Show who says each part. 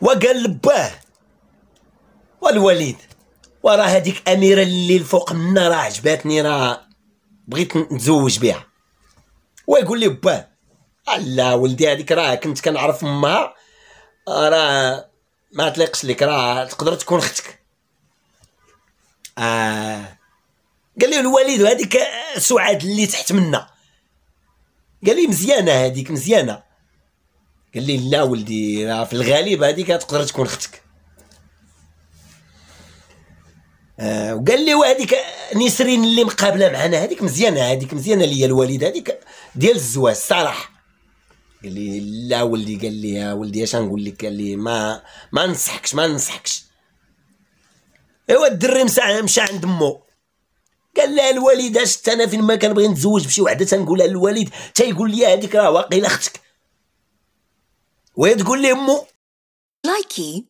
Speaker 1: وقال لباه والوليد وراه هذيك اميره اللي الفوق منا راه عجباتني راه بغيت نتزوج بها ويقول لي با لا ولدي هذيك راه كنت كنعرف امها راه ما تليقش لك راه تقدر تكون اختك آه قال لي الوليد هذيك سعاد اللي تحت منا قال لي مزيانه هذيك مزيانه قال لي لا ولدي راه في الغالب هذيك تقدر تكون اختك آه وقال لي وهذيك نسرين اللي مقابله معنا هذيك مزيانه هذيك مزيانه ليا الوالده هذيك ديال الزواج صراحه قال لي لا ولدي قال لي يا ولدي اش نقول لك قال لي ما ما ننصحكش ما ننصحكش ايوا الدري مشى عند مو قال لها الوالد اش انا فين ما كنبغي نتزوج بشي وحده تنقولها للوالد تيقول لي هذيك راه واقيلا اختك وهي تقول لي امه
Speaker 2: لايكي